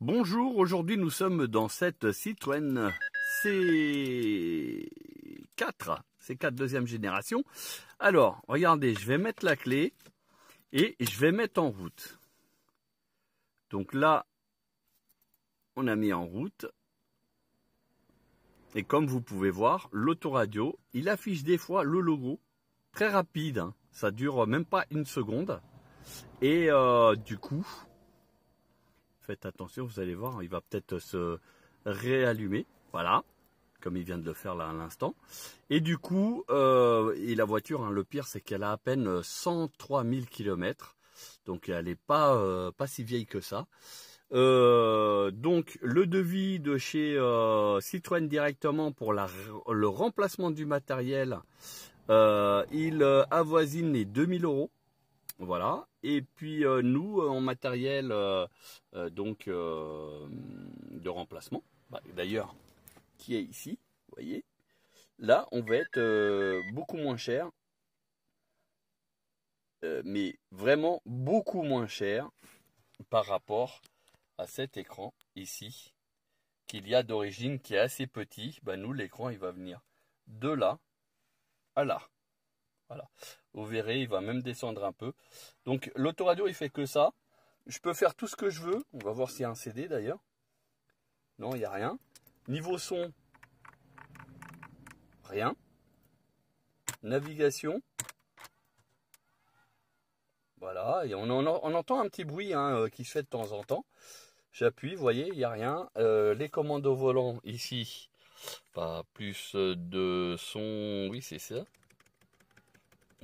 Bonjour, aujourd'hui nous sommes dans cette Citroën C4, C4 deuxième génération. Alors, regardez, je vais mettre la clé et je vais mettre en route. Donc là, on a mis en route. Et comme vous pouvez voir, l'autoradio, il affiche des fois le logo. Très rapide, Ça hein. ça dure même pas une seconde. Et euh, du coup, Faites attention, vous allez voir, il va peut-être se réallumer. Voilà, comme il vient de le faire là à l'instant. Et du coup, euh, et la voiture, hein, le pire, c'est qu'elle a à peine 103 000 km. Donc elle n'est pas, euh, pas si vieille que ça. Euh, donc le devis de chez Citroën directement pour le remplacement du matériel, il avoisine les 2000 euros. Voilà. Et puis euh, nous, euh, en matériel euh, donc de remplacement, bah, d'ailleurs, qui est ici, vous voyez, là, on va être beaucoup moins cher, mais vraiment beaucoup moins cher par rapport à cet écran ici, qu'il y a d'origine, qui est assez petit. Bah, nous, l'écran, il va venir de là à là. Voilà. Vous verrez, il va même descendre un peu. Donc l'autoradio, il fait que ça. Je peux faire tout ce que je veux. On va voir s'il y a un CD d'ailleurs. Non, il n'y a rien. Niveau son, rien. Navigation. Voilà, on, on entend un petit bruit hein, euh, qui se fait de temps en temps. J'appuie, vous voyez, il n'y a rien. Euh, les commandes au volant ici, pas plus de son, oui c'est ça.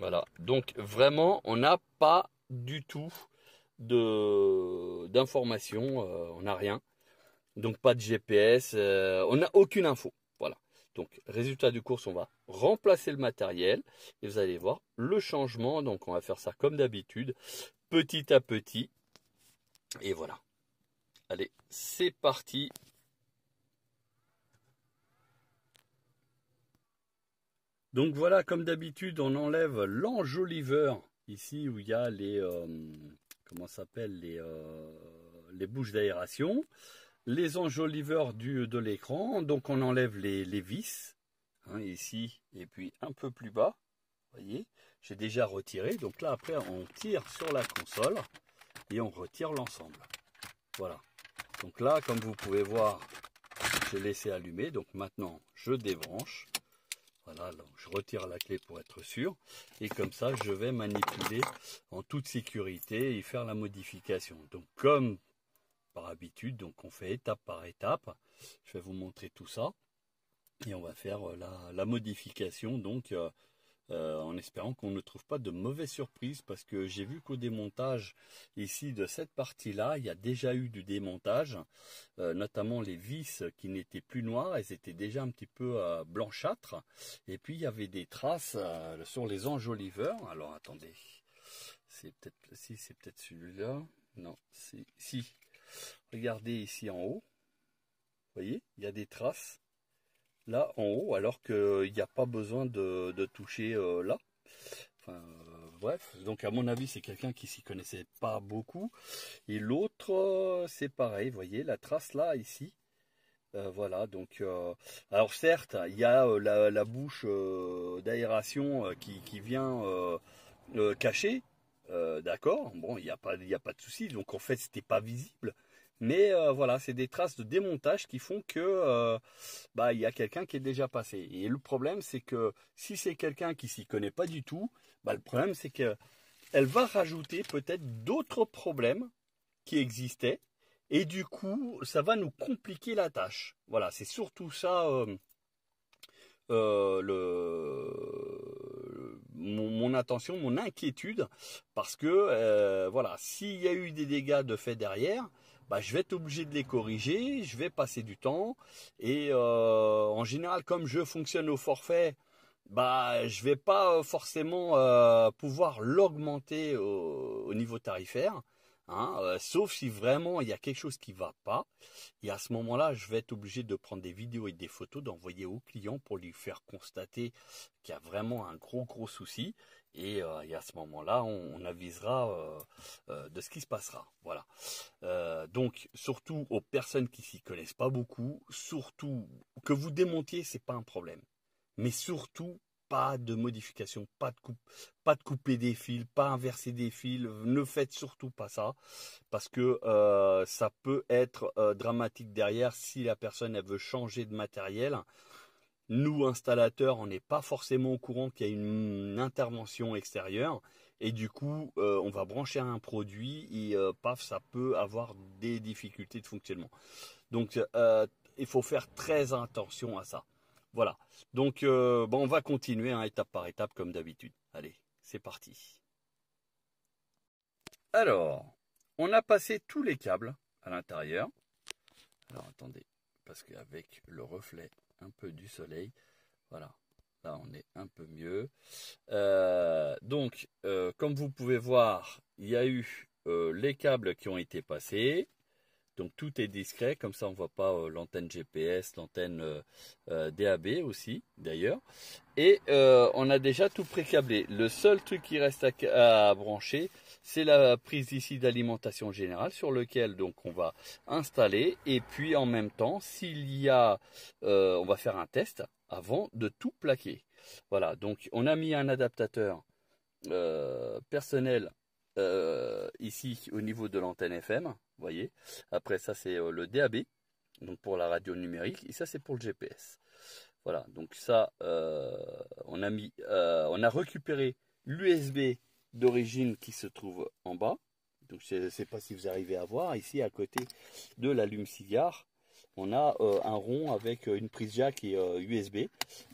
Voilà. Donc vraiment, on n'a pas du tout de d'informations, euh, on n'a rien. Donc pas de GPS, euh, on n'a aucune info. Voilà. Donc résultat du course, on va remplacer le matériel et vous allez voir le changement. Donc on va faire ça comme d'habitude, petit à petit. Et voilà. Allez, c'est parti Donc voilà, comme d'habitude, on enlève l'enjoliveur, ici où il y a les, euh, comment s'appelle, les, euh, les bouches d'aération, les enjoliveurs du, de l'écran, donc on enlève les, vis, hein, ici, et puis un peu plus bas, voyez, j'ai déjà retiré, donc là après on tire sur la console, et on retire l'ensemble. Voilà. Donc là, comme vous pouvez voir, j'ai laissé allumer. Donc maintenant, je débranche. Voilà, je retire la clé pour être sûr. Et comme ça, je vais manipuler en toute sécurité et faire la modification. Donc comme par habitude, donc on fait étape par étape. Je vais vous montrer tout ça. Et on va faire euh, la, modification donc euh, euh, en espérant qu'on ne trouve pas de mauvaises surprises, parce que j'ai vu qu'au démontage ici de cette partie-là, il y a déjà eu du démontage, euh, notamment les vis qui n'étaient plus noires, elles étaient déjà un petit peu euh, blanchâtres, et puis il y avait des traces sur les enjoliveurs. Alors attendez, c'est peut-être si c'est peut-être celui-là, non, c'est si. Regardez ici en haut, vous voyez, il y a des traces là en haut, alors qu'il n'y a pas besoin de, toucher euh, là. Euh, bref, donc à mon avis, c'est quelqu'un qui s'y connaissait pas beaucoup. Et l'autre, euh, c'est pareil, vous voyez, la trace là, ici, voilà, donc alors certes, il y a la, bouche d'aération qui, vient cacher, d'accord. Bon, il n'y a pas, il a pas de souci. Donc en fait, c'était pas visible. Mais euh, voilà, c'est des traces de démontage qui font que euh, bah, il y a quelqu'un qui est déjà passé. Et le problème c'est que si c'est quelqu'un qui s'y connaît pas du tout, bah, le problème c'est que elle va rajouter peut-être d'autres problèmes qui existaient et du coup, ça va nous compliquer la tâche. Voilà, c'est surtout ça euh, le, mon, attention, mon inquiétude, parce que voilà, s'il y a eu des dégâts de fait derrière, bah, je vais être obligé de les corriger, je vais passer du temps. Et euh, en général, comme je fonctionne au forfait, bah, je vais pas forcément euh, pouvoir l'augmenter au, niveau tarifaire. Hein, euh, sauf si vraiment il y a quelque chose qui va pas, et à ce moment-là, je vais être obligé de prendre des vidéos et des photos, d'envoyer au client pour lui faire constater qu'il y a vraiment un gros gros souci, et, euh, à ce moment-là, on, avisera euh, de ce qui se passera. Voilà. donc surtout aux personnes qui s'y connaissent pas beaucoup, surtout que vous démontiez, c'est pas un problème, mais surtout pas de modification, pas de, coupe, pas de couper des fils, pas inverser des fils. Ne faites surtout pas ça parce que euh, ça peut être euh, dramatique derrière si la personne elle veut changer de matériel. Nous, installateurs, on n'est pas forcément au courant qu'il y a une, intervention extérieure. Et du coup, euh, on va brancher un produit et paf, ça peut avoir des difficultés de fonctionnement. Donc, il faut faire très attention à ça. Voilà. Donc, euh, on va continuer hein, étape par étape comme d'habitude. Allez, c'est parti. Alors, on a passé tous les câbles à l'intérieur. Alors, attendez, parce qu'avec le reflet un peu du soleil, voilà, là on est un peu mieux. Euh, donc, euh, comme vous pouvez voir, il y a eu les câbles qui ont été passés. Donc tout est discret, comme ça on voit pas euh, l'antenne GPS, l'antenne euh, euh, DAB aussi d'ailleurs. Et on a déjà tout précablé. Le seul truc qui reste à, à brancher, c'est la prise ici d'alimentation générale sur lequel donc on va installer. Et puis en même temps, s'il y a, on va faire un test avant de tout plaquer. Voilà, donc on a mis un adaptateur personnel euh, ici au niveau de l'antenne FM, voyez. Après ça c'est euh, le DAB, donc pour la radio numérique, et ça c'est pour le GPS. Voilà, donc ça euh, on a mis, on a récupéré l'USB d'origine qui se trouve en bas. Donc je ne sais pas si vous arrivez à voir ici à côté de l'allume cigare on a euh, un rond avec euh, une prise jack et USB. Euh,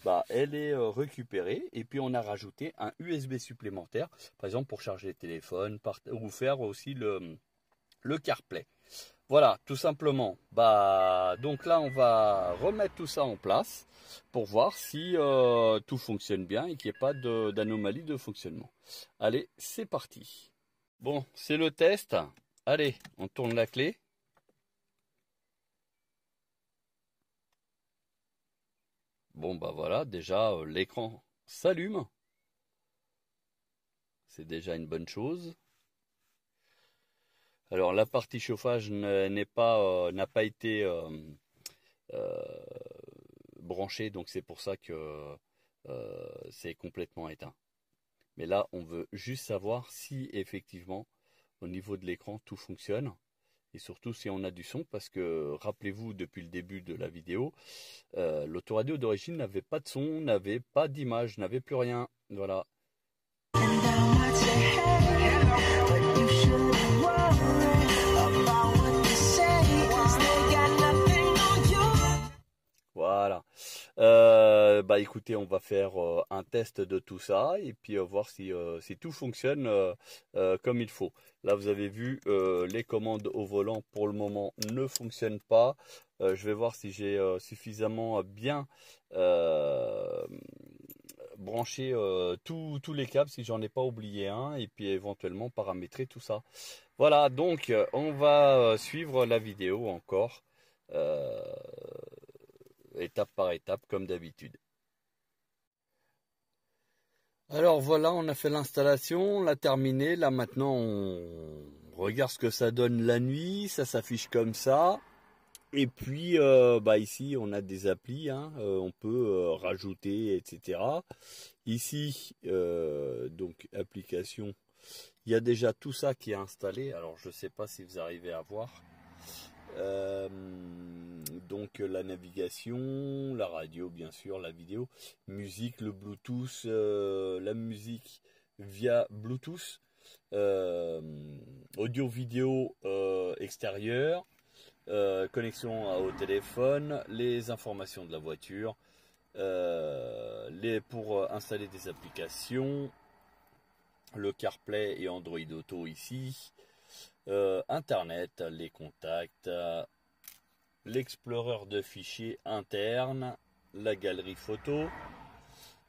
bah, elle est récupérée et puis on a rajouté un USB supplémentaire, par exemple pour charger le téléphone ou faire aussi le, CarPlay. Voilà, tout simplement. Bah, donc là, on va remettre tout ça en place pour voir si tout fonctionne bien et qu'il n'y ait pas d'anomalie de fonctionnement. Allez, c'est parti. Bon, c'est le test. Allez, on tourne la clé. Bon bah voilà, déjà euh, l'écran s'allume. C'est déjà une bonne chose. Alors la partie chauffage euh, n'a pas été euh, branchée, donc c'est pour ça que c'est complètement éteint. Mais là, on veut juste savoir si effectivement au niveau de l'écran tout fonctionne et surtout si on a du son, parce que rappelez-vous depuis le début de la vidéo, euh, l'autoradio d'origine n'avait pas de son, n'avait pas d'image, n'avait plus rien. Voilà. Voilà. Euh, euh, bah, écoutez, on va faire euh, un test de tout ça et puis euh, voir si, tout fonctionne comme il faut. Là, vous avez vu, les commandes au volant pour le moment ne fonctionnent pas. je vais voir si j'ai suffisamment bien branché tous les câbles, si j'en ai pas oublié un, et puis éventuellement paramétrer tout ça. Voilà, donc on va suivre la vidéo encore étape par étape comme d'habitude. Alors voilà, on a fait l'installation, on l'a terminé, Là maintenant, on regarde ce que ça donne la nuit. Ça s'affiche comme ça. Et puis euh, bah ici, on a des applis. Hein. Euh, on peut euh, rajouter, etc. Ici, donc application. Il y a déjà tout ça qui est installé. Alors je ne sais pas si vous arrivez à voir. Euh, donc euh, la navigation, la radio bien sûr, la vidéo, musique, le Bluetooth, euh, la musique via Bluetooth, audio vidéo extérieure, connexion au téléphone, les informations de la voiture, les pour installer des applications, le CarPlay et Android Auto ici. Euh, Internet, les contacts, euh, l'exploreur de fichiers interne, la galerie photo.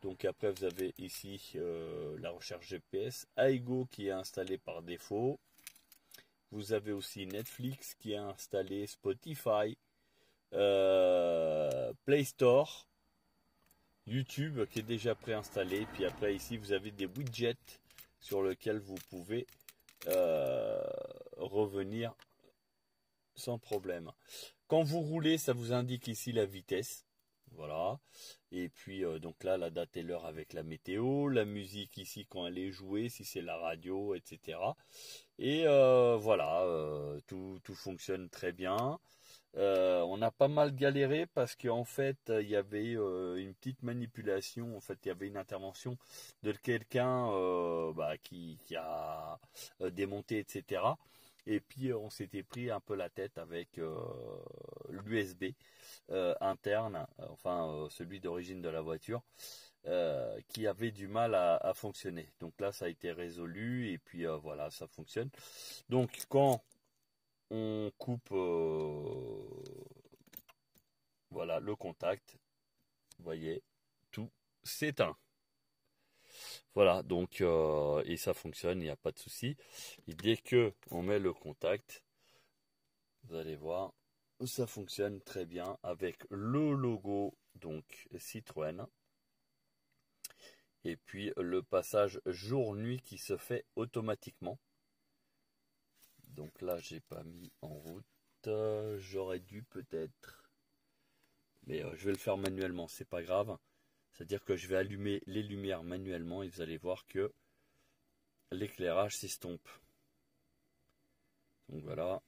Donc après vous avez ici euh, la recherche GPS, Aigo qui est installé par défaut. Vous avez aussi Netflix qui est installé, Spotify, Play Store, YouTube qui est déjà préinstallé. Puis après ici vous avez des widgets sur lesquels vous pouvez revenir sans problème. Quand vous roulez, ça vous indique ici la vitesse. Voilà. Et puis euh, donc là, la date et l'heure avec la météo, la musique ici quand elle est jouée, si c'est la radio, etc. Et euh, voilà, euh, tout, tout, fonctionne très bien. on a pas mal galéré parce qu'en fait, il y avait une petite manipulation. En fait, il y avait une intervention de quelqu'un bah, qui, a démonté, etc. Et puis euh, on s'était pris un peu la tête avec euh, l'USB euh, interne, enfin celui d'origine de la voiture, qui avait du mal à, fonctionner. Donc là, ça a été résolu et puis voilà, ça fonctionne. Donc quand on coupe voilà le contact, vous voyez, tout s'éteint. Voilà, donc euh, et ça fonctionne, il n'y a pas de souci. Et dès que on met le contact, vous allez voir, ça fonctionne très bien avec le logo donc Citroën. Et puis le passage jour-nuit qui se fait automatiquement. Donc là, j'ai pas mis en route. J'aurais dû peut-être. Mais euh, je vais le faire manuellement, c'est pas grave. C'est-à-dire que je vais allumer les lumières manuellement et vous allez voir que l'éclairage s'estompe. Donc voilà.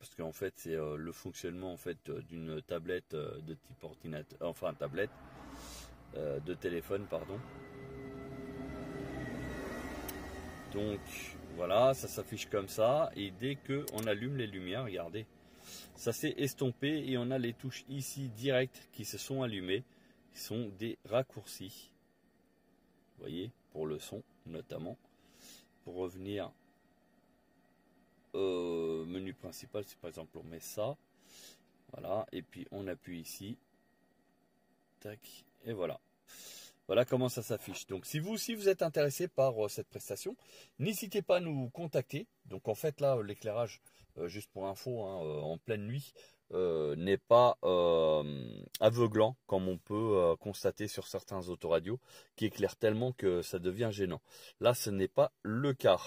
Parce qu'en fait, c'est euh, le fonctionnement en fait euh, d'une tablette euh, de type ordinateur, enfin tablette de téléphone, pardon. Donc voilà, ça s'affiche comme ça. Et dès qu'on allume les lumières, regardez, ça s'est estompé et on a les touches ici directes qui se sont allumées sont des raccourcis. voyez, pour le son notamment. Pour revenir au menu principal, si par exemple on met ça, voilà, et puis on appuie ici, tac, et voilà. Voilà comment ça s'affiche. Donc si vous aussi vous êtes intéressé par euh, cette prestation, n'hésitez pas à nous contacter. Donc en fait là l'éclairage, euh, juste pour info, hein, euh, en pleine nuit, euh, n'est pas euh, aveuglant comme on peut euh, constater sur certains autoradios qui éclairent tellement que ça devient gênant. Là, ce n'est pas le cas.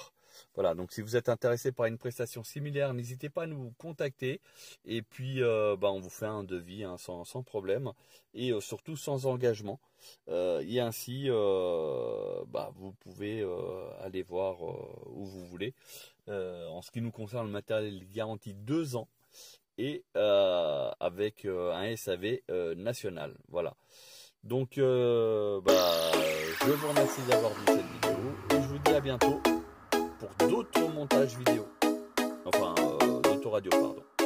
Voilà, donc si vous êtes intéressé par une prestation similaire, n'hésitez pas à nous contacter et puis bah, on vous fait un devis hein, sans, problème et surtout sans engagement. et ainsi, bah, vous pouvez aller voir où vous voulez. en ce qui nous concerne, le matériel est garanti deux ans et euh, avec euh, un SAV euh, national. Voilà. Donc, bah, je vous remercie d'avoir vu cette vidéo et je vous dis à bientôt pour d'autres montages vidéo. Enfin, d'autres radios, pardon.